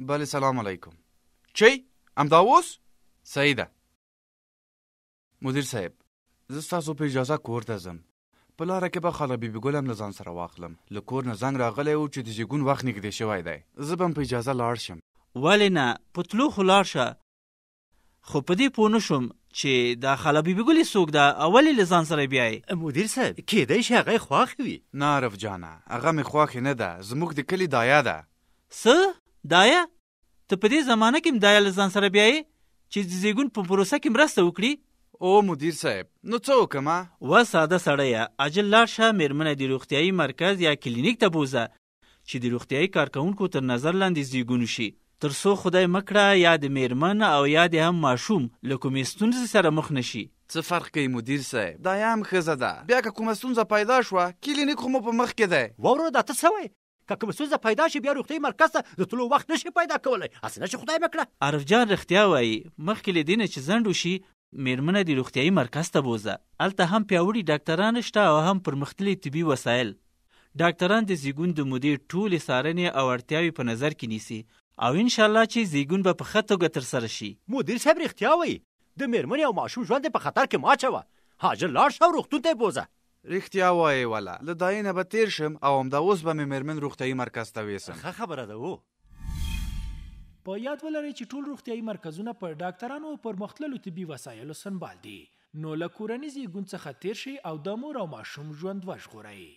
بله سلام علیکم چی؟ امدا اوس؟ صحیح ده مدیر صاحب زه ستاسو په اجازه کور ته ځم په لاره کې به خاله بیبي ګلم له ځان سره واخلم له کور نه زنګ راغلی و چې د زیګون وخت نږدې شوی دی زه به هم په اجازه لاړ شم ولې نه په تلو خو لاړ شه خو په دې پوه نه شوم چې دا خاله بیبي ګلې څوک ده او ولې له ځان سره بیایې مدیر صاحب کیدای شي هغه یې خوښ وي نه عرف جانه هغه مې خوښې نه ده زموږ د کلي دایا ده څه دایا ته په دې زمانه کې مدایا لزان سره بیاي چې د زیګون په پروسه کې مرسته وکړي او مدیر صاحب نو څه وکما و ساده سړی اجل لا شه میرمنه د روغتیايي مرکز یا کلینیک ته بوزه چې د روغتیايي کارکونکو تر نظر لاندې زیګون شي تر څو خدای مکړه یا د میرمن او یا د هم ماشوم له کومې ستونزې سره مخ نشي څه فرق کوي مدیر صاحب دا یم ښځه ده بیا که کومه ستونزه پیدا شوه کلینیک خو مو په مخ کې دی وورو دا ته څه که کوم ستونزه پیدا شي بیا روغتي مرکز ته د تلو وخت نشي پیدا کولای اسنه چې خدای مکړه عارف جان رښتیا وایي مخکې لدینه چې زندو شي میرمنه د روغتیاي مرکز ته بوزه الته هم پیاوړي ډاکټران شته او هم پرمختللي طبي وسایل ډاکټران د زیګون د مودې ټولې سارنې او اړتیاوې په نظر کې نیسي او ان شاء الله چې زیګون به په خطو ګټر سره شي مدیر صاحب رښتیا وایي د میرمنې او ماشوم ژوند په خطر کې ماچوه حاجه لاړ شه روغتون ته بوزه رښتیا وایې ولا له دای نه به تیر شم او همدا اوس به مې مېرمن روغتیايي مرکز ته ویسم ښه خبره ده وو په یاد ولرئ چې ټول روغتیايي مرکزونه په ډاکټرانو او پرمختللو طبي وسایلو سنبال دي نو له کورنیزې ګوند څخه تیر شي او د مور او ماشوم ژوند وژغورئ